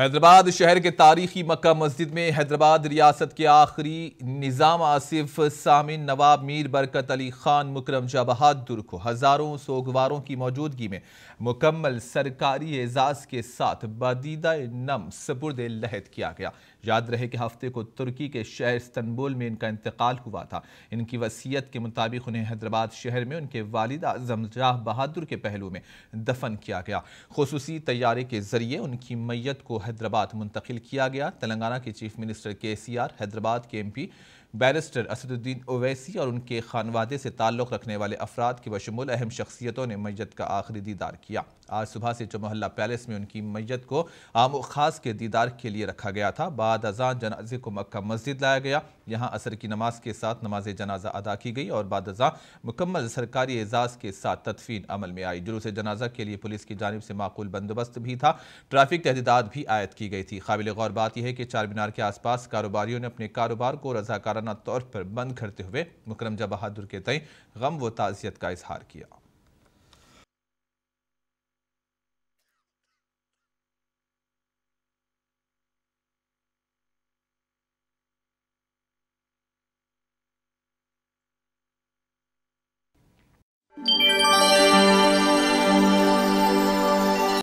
हैदराबाद शहर के तारीखी मक्का मस्जिद में हैदराबाद रियासत के आखिरी निज़ाम आसिफ सामिन नवाब मीर बरकत अली खान मुकरम जा बहादुर को हज़ारों सोगवारों की मौजूदगी में मुकम्मल सरकारी एजाज़ के साथ बदीदा नम सपुरद लहद किया गया याद रहे कि हफ्ते को तुर्की के शहर इस्तनबुल में इनका इंतकाल हुआ था इनकी वसीयत के मुताबिक उन्हें हैदराबाद शहर में उनके वालद आजम जाह बहादुर के पहलू में दफन किया गया खसूसी तैयारे के ज़रिए उनकी मैयत को हैदराबाद मुंतकिल किया गया तेलंगाना के चीफ मिनिस्टर के सी आर हैदराबाद के एमपी बैरिस्टर असदुद्दीन ओवैसी और उनके खानवादे से ताल्लुक़ रखने वाले अफराद के बशमूल अहम शख्सियतों ने मैत का आखिरी दीदार किया आज सुबह से चमोहल्ला पैलेस में उनकी मैत को आम खास के दीदार के लिए रखा गया था बाद अजान जनाजे को मक्का मस्जिद लाया गया यहाँ असर की नमाज के साथ नमाज जनाजा अदा की गई और बाद अजा मुकम्मल सरकारी एजाज़ के साथ तदफीन अमल में आई जुलूस जनाजा के लिए पुलिस की जानब से माकूल बंदोबस्त भी था ट्रैफिक तहदीदात भी आयद की गई थी काबिल गौर बात यह है कि चार मीनार के आसपास कारोबारियों ने अपने कारोबार को रजाकार कायराना तौर पर बंद करते हुए मुकरम जा बहादुर के तय गम व ताज़ियत का इजहार किया